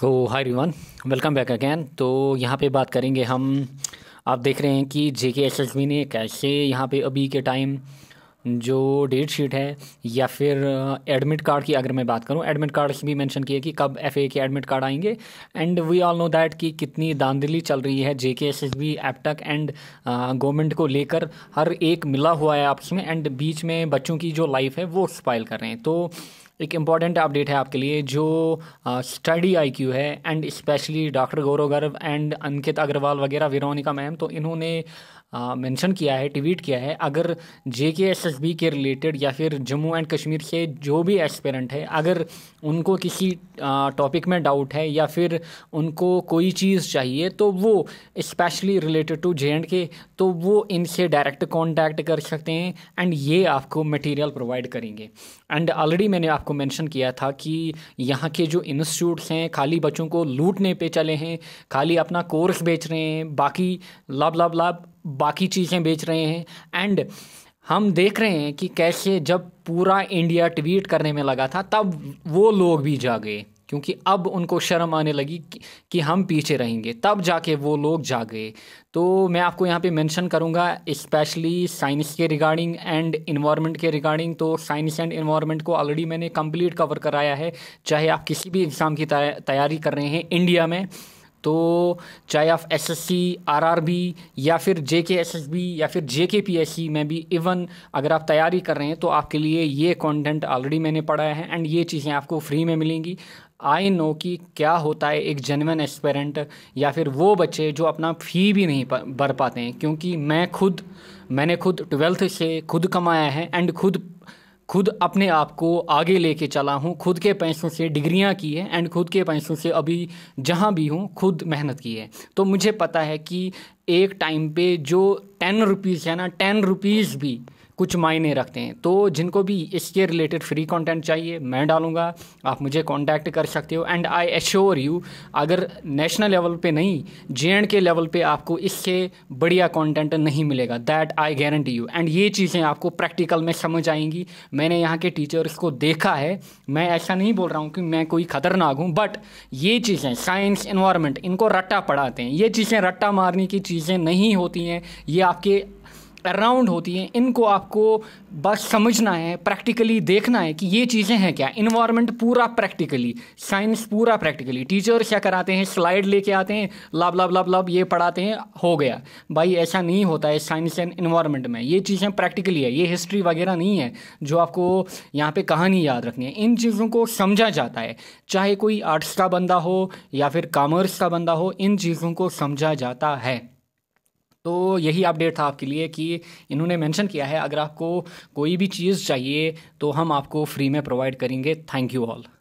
सो hi रिवान welcome back again तो यहाँ पे बात करेंगे हम आप देख रहे हैं कि जे के एस एस बी ने कैसे यहाँ पे अभी के टाइम जो डेट शीट है या फिर एडमिट uh, कार्ड की अगर मैं बात करूँ एडमिट कार्ड भी मेंशन किए कि कब एफ ए के एडमिट कार्ड आएंगे and we all know that कि कितनी दांदली चल रही है J K S S B एप एंड गवर्नमेंट को लेकर हर एक मिला हुआ है आपस में एंड बीच में बच्चों की जो लाइफ है वो स्पाइल कर रहे हैं तो एक इम्पॉर्टेंट अपडेट है आपके लिए जो स्टडी आई क्यू है एंड स्पेशली डॉक्टर गौरव गर्व एंड अंकित अग्रवाल वगैरह विरोनिका मैम तो इन्होंने मेंशन किया है ट्वीट किया है अगर J K S S B के रिलेटेड या फिर जम्मू एंड कश्मीर से जो भी एक्सपेरेंट है अगर उनको किसी टॉपिक में डाउट है या फिर उनको कोई चीज़ चाहिए तो वो specially related to J and K तो वो इनसे डायरेक्ट कॉन्टैक्ट कर सकते हैं एंड ये आपको मटेरियल प्रोवाइड करेंगे एंड ऑलरेडी मैंने आपको आपको मेंशन किया था कि यहाँ के जो इंस्टीट्यूट्स हैं खाली बच्चों को लूटने पे चले हैं खाली अपना कोर्स बेच रहे हैं बाकी लब लब लब बाकी चीज़ें बेच रहे हैं एंड हम देख रहे हैं कि कैसे जब पूरा इंडिया ट्वीट करने में लगा था तब वो लोग भी जागे क्योंकि अब उनको शर्म आने लगी कि, कि हम पीछे रहेंगे तब जाके वो लोग जा गए तो मैं आपको यहाँ पे मेंशन करूँगा स्पेशली साइंस के रिगार्डिंग एंड इन्वायरमेंट के रिगार्डिंग तो साइंस एंड इन्वायरमेंट को ऑलरेडी मैंने कंप्लीट कवर कराया है चाहे आप किसी भी एग्ज़ाम की तैयारी कर रहे हैं इंडिया में तो चाहे आप S S C R R B या फिर जे के एस एस बी या फिर जे के पी एस सी में भी इवन अगर आप तैयारी कर रहे हैं तो आपके लिए ये कंटेंट ऑलरेडी मैंने पढ़ाया है एंड ये चीज़ें आपको फ्री में मिलेंगी आई नो कि क्या होता है एक जेनवन एक्सपेरेंट या फिर वो बच्चे जो अपना फ़ी भी नहीं भर पाते हैं क्योंकि मैं खुद मैंने खुद ट्वेल्थ से खुद कमाया है एंड खुद खुद अपने आप को आगे लेके चला हूँ खुद के पैसों से डिग्रियाँ की है एंड खुद के पैसों से अभी जहाँ भी हूँ खुद मेहनत की है तो मुझे पता है कि एक टाइम पे जो टेन रुपीज़ है ना टेन रुपीज़ भी कुछ मायने रखते हैं तो जिनको भी इसके रिलेटेड फ्री कंटेंट चाहिए मैं डालूंगा आप मुझे कांटेक्ट कर सकते हो एंड आई एश्योर यू अगर नेशनल लेवल पे नहीं जे के लेवल पे आपको इससे बढ़िया कंटेंट नहीं मिलेगा that I guarantee you and ये चीज़ें आपको प्रैक्टिकल में समझ आएंगी मैंने यहाँ के टीचर्स को देखा है मैं ऐसा नहीं बोल रहा हूँ कि मैं कोई ख़तरनाक हूँ बट ये चीज़ें साइंस इन्वायरमेंट इनको रट्टा पढ़ाते हैं ये चीज़ें रट्टा मारने की चीज़ें नहीं होती हैं ये आपके अराउंड होती हैं इनको आपको बस समझना है प्रैक्टिकली देखना है कि ये चीज़ें हैं क्या इन्वायरमेंट पूरा प्रैक्टिकली साइंस पूरा प्रैक्टिकली टीचर क्या कराते हैं स्लाइड लेके आते हैं लाभ लाभ लाभ लाभ ये पढ़ाते हैं हो गया भाई ऐसा नहीं होता है साइंस एंड इन्वायरमेंट में ये चीज़ें प्रैक्टिकली है ये हिस्ट्री वगैरह नहीं है जो आपको यहाँ पर कहानी याद रखनी है इन चीज़ों को समझा जाता है चाहे कोई आर्ट्स का बंदा हो या फिर कॉमर्स का बंदा हो इन चीज़ों को समझा जाता है तो यही अपडेट था आपके लिए कि इन्होंने मेंशन किया है अगर आपको कोई भी चीज़ चाहिए तो हम आपको फ्री में प्रोवाइड करेंगे थैंक यू ऑल